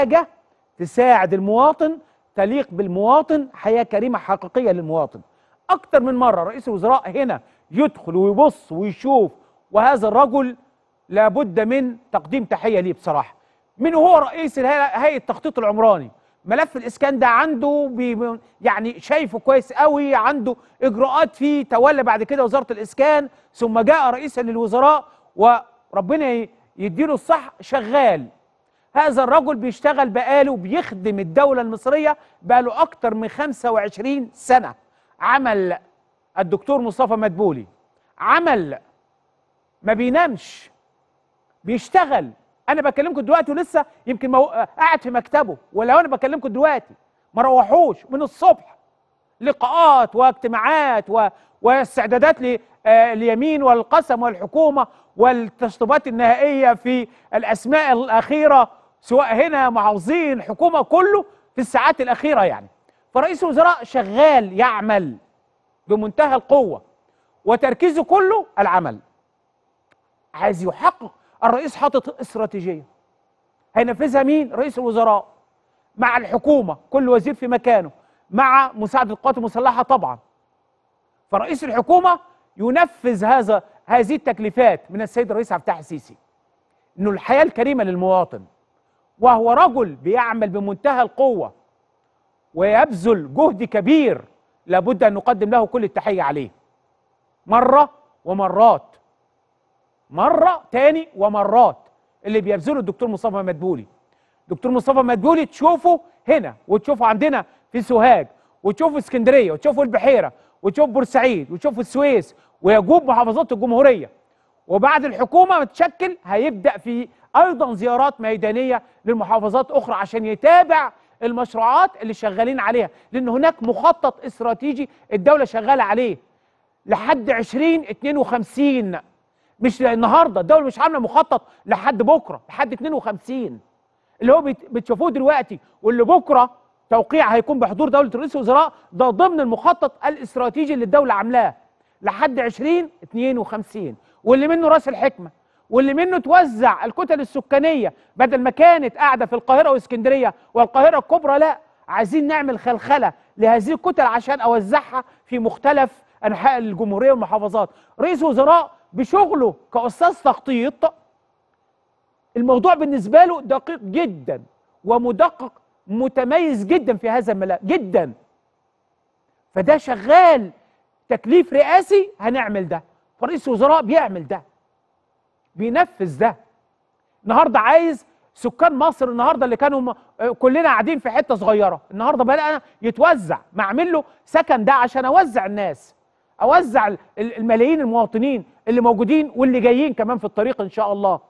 حاجة تساعد المواطن تليق بالمواطن حياة كريمة حقيقية للمواطن أكتر من مرة رئيس الوزراء هنا يدخل ويبص ويشوف وهذا الرجل لابد من تقديم تحية ليه بصراحة من هو رئيس هيئة التخطيط العمراني ملف الإسكان ده عنده يعني شايفه كويس قوي عنده إجراءات فيه تولى بعد كده وزارة الإسكان ثم جاء رئيسا للوزراء وربنا يديله الصح شغال هذا الرجل بيشتغل بقاله بيخدم الدولة المصرية بقاله أكتر من 25 سنة عمل الدكتور مصطفى مدبولي عمل ما بينامش بيشتغل أنا بكلمكم دلوقتي ولسه يمكن مو... آه، قاعد في مكتبه ولو أنا بكلمكم دلوقتي ما روحوش من الصبح لقاءات واجتماعات و... واستعدادات ل... آ... آه، اليمين والقسم والحكومة والتشطيبات النهائية في الأسماء الأخيرة سواء هنا معوزين حكومه كله في الساعات الاخيره يعني فرئيس الوزراء شغال يعمل بمنتهى القوه وتركيزه كله العمل عايز يحقق الرئيس حاطط استراتيجيه هينفذها مين رئيس الوزراء مع الحكومه كل وزير في مكانه مع مساعد القوات المسلحه طبعا فرئيس الحكومه ينفذ هذا هذه التكليفات من السيد الرئيس عبد الفتاح السيسي انه الحياه الكريمه للمواطن وهو رجل بيعمل بمنتهى القوة ويبذل جهد كبير لابد أن نقدم له كل التحية عليه مرة ومرات مرة تاني ومرات اللي بيبذله الدكتور مصطفى مدبولي دكتور مصطفى مدبولي تشوفه هنا وتشوفه عندنا في سوهاج وتشوفه اسكندرية وتشوفه البحيرة وتشوف بورسعيد وتشوفه السويس ويجوب محافظات الجمهورية وبعد الحكومة متشكل هيبدأ في ايضا زيارات ميدانيه لمحافظات اخرى عشان يتابع المشروعات اللي شغالين عليها لان هناك مخطط استراتيجي الدوله شغاله عليه لحد 2052 مش النهارده الدوله مش عامله مخطط لحد بكره لحد 52 اللي هو بتشوفوه دلوقتي واللي بكره توقيع هيكون بحضور دوله رئيس الوزراء ده ضمن المخطط الاستراتيجي اللي الدوله عاملاه لحد 2052 واللي منه راس الحكمه واللي منه توزع الكتل السكانيه بدل ما كانت قاعده في القاهره واسكندريه والقاهره الكبرى لا عايزين نعمل خلخله لهذه الكتل عشان اوزعها في مختلف انحاء الجمهوريه والمحافظات رئيس وزراء بشغله كاستاذ تخطيط الموضوع بالنسبه له دقيق جدا ومدقق متميز جدا في هذا الملف جدا فده شغال تكليف رئاسي هنعمل ده فرئيس وزراء بيعمل ده بينفذ ده النهارده عايز سكان مصر النهارده اللي كانوا كلنا قاعدين في حته صغيره النهارده بدا يتوزع ما اعمل له سكن ده عشان اوزع الناس اوزع الملايين المواطنين اللي موجودين واللي جايين كمان في الطريق ان شاء الله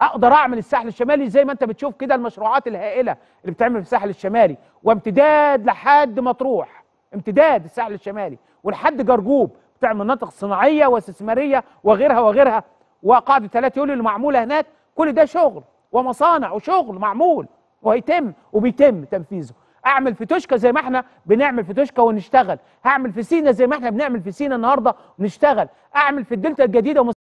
اقدر اعمل الساحل الشمالي زي ما انت بتشوف كده المشروعات الهائله اللي بتعمل في الساحل الشمالي وامتداد لحد مطروح امتداد الساحل الشمالي ولحد جرجوب بتعمل مناطق صناعيه واستثماريه وغيرها وغيرها وقاعدة ثلاث يوليو اللي معمولة هناك كل ده شغل ومصانع وشغل معمول وهيتم وبيتم تنفيذه اعمل في توشكا زي ما احنا بنعمل في توشكا ونشتغل هعمل في سينا زي ما احنا بنعمل في سينا النهارده ونشتغل اعمل في الدلتا الجديده